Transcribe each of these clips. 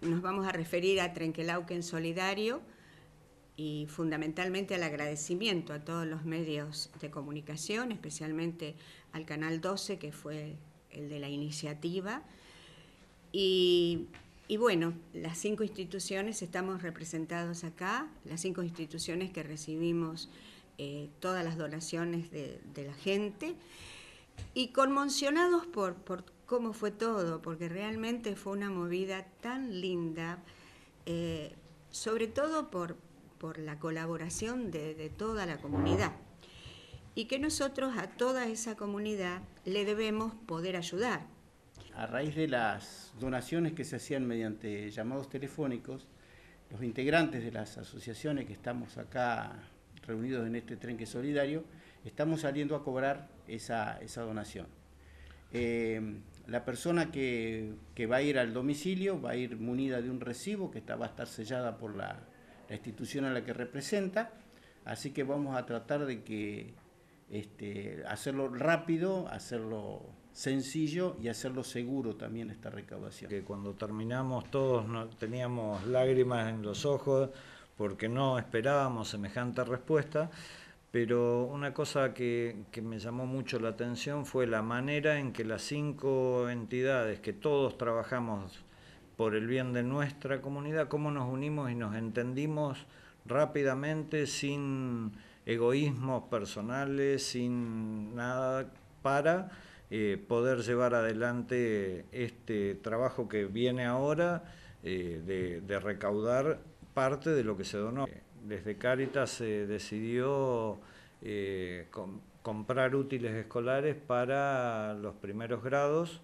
nos vamos a referir a Trenquelauque en Solidario y fundamentalmente al agradecimiento a todos los medios de comunicación, especialmente al Canal 12, que fue el de la iniciativa. Y, bueno, las cinco instituciones estamos representados acá, las cinco instituciones que recibimos eh, todas las donaciones de, la gente y conmocionados por cómo fue todo, porque realmente fue una movida tan linda, eh, sobre todo por, la colaboración de, toda la comunidad. Y que nosotros a toda esa comunidad le debemos poder ayudar. A raíz de las donaciones que se hacían mediante llamados telefónicos, los integrantes de las asociaciones que estamos acá reunidos en este tren trenque solidario, estamos saliendo a cobrar esa, esa donación. Eh, la persona que, va a ir al domicilio va a ir munida de un recibo que está, va a estar sellada por la, institución a la que representa, así que vamos a tratar de que este, hacerlo rápido, hacerlo sencillo y hacerlo seguro también esta recaudación. Que cuando terminamos todos no, teníamos lágrimas en los ojos porque no esperábamos semejante respuesta pero una cosa que, me llamó mucho la atención fue la manera en que las cinco entidades que todos trabajamos por el bien de nuestra comunidad, cómo nos unimos y nos entendimos rápidamente sin egoísmos personales, sin nada, para eh, poder llevar adelante este trabajo que viene ahora eh, de recaudar parte de lo que se donó desde Cáritas se decidió eh, comprar útiles escolares para los primeros grados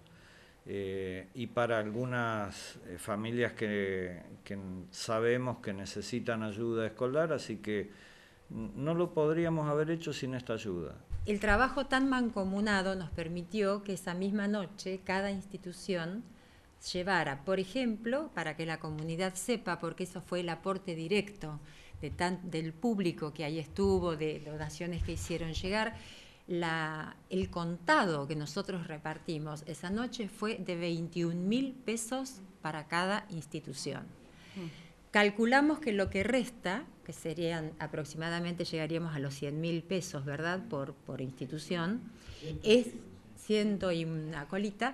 eh, y para algunas eh, familias que, que, sabemos que necesitan ayuda escolar, así que no lo podríamos haber hecho sin esta ayuda. El trabajo tan mancomunado nos permitió que esa misma noche cada institución llevara, por ejemplo, para que la comunidad sepa, porque eso fue el aporte directo, del público que ahí estuvo, de donaciones que hicieron llegar, el contado que nosotros repartimos esa noche fue de 21 mil pesos para cada institución. Mm. Calculamos que lo que resta, que serían aproximadamente, llegaríamos a los 100 mil pesos, ¿verdad?, por, por institución, es ciento y una colita,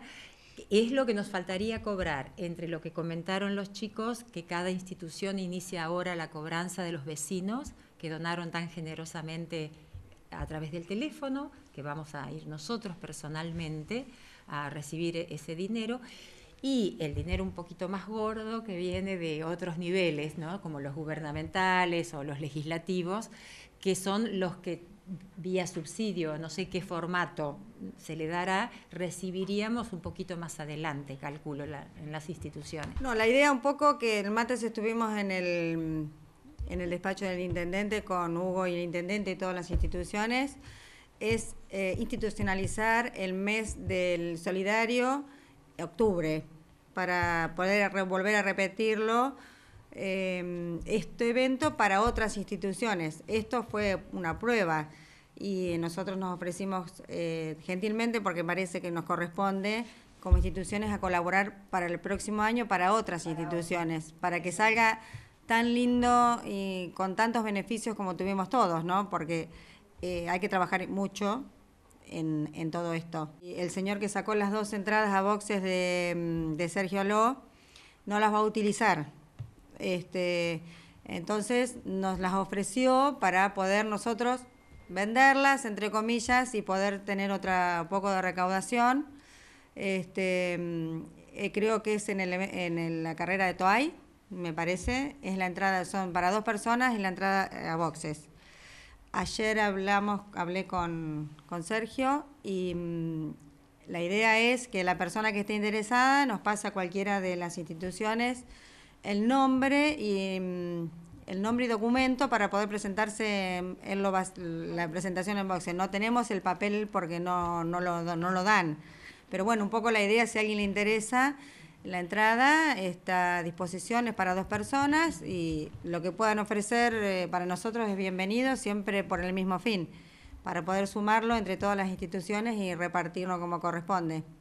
es lo que nos faltaría cobrar entre lo que comentaron los chicos, que cada institución inicia ahora la cobranza de los vecinos que donaron tan generosamente a través del teléfono, que vamos a ir nosotros personalmente a recibir e-, ese dinero, y el dinero un poquito más gordo que viene de otros niveles, ¿no? como los gubernamentales o los legislativos, que son los que vía subsidio, no sé qué formato se le dará, recibiríamos un poquito más adelante, calculo, en las instituciones. No, la idea un poco que el martes estuvimos en el, despacho del intendente con Hugo y el intendente y todas las instituciones, es eh, institucionalizar el mes del solidario, octubre, para poder volver a repetirlo Em, este evento para otras instituciones. Esto fue una prueba y nosotros nos ofrecimos eh, gentilmente, porque parece que nos corresponde como instituciones a colaborar para el próximo año para otras instituciones, para que salga tan lindo y con tantos beneficios como tuvimos todos, ¿no? Porque eh, hay que trabajar mucho en, todo esto. el señor que sacó las dos entradas a boxes de, mm, de Sergio Aló no las va a utilizar este, entonces nos las ofreció para poder nosotros venderlas, entre comillas, y poder tener otra poco de recaudación. Este, mm, eh, creo que es en, la carrera de Toay, me parece. Es la entrada, son para dos personas, y la entrada a boxes. Ayer hablamos, hablé con, Sergio y mm, la idea es que la persona que esté interesada nos pasa a cualquiera de las instituciones el nombre y mm, el nombre y documento para poder presentarse en la presentación en boxe. No tenemos el papel porque no, no, lo, no lo dan. Pero bueno, un poco la idea, si a alguien le interesa, la entrada esta a disposición, es para dos personas y lo que puedan ofrecer eh, para nosotros es bienvenido, siempre por el mismo fin, para poder sumarlo entre todas las instituciones y repartirlo como corresponde.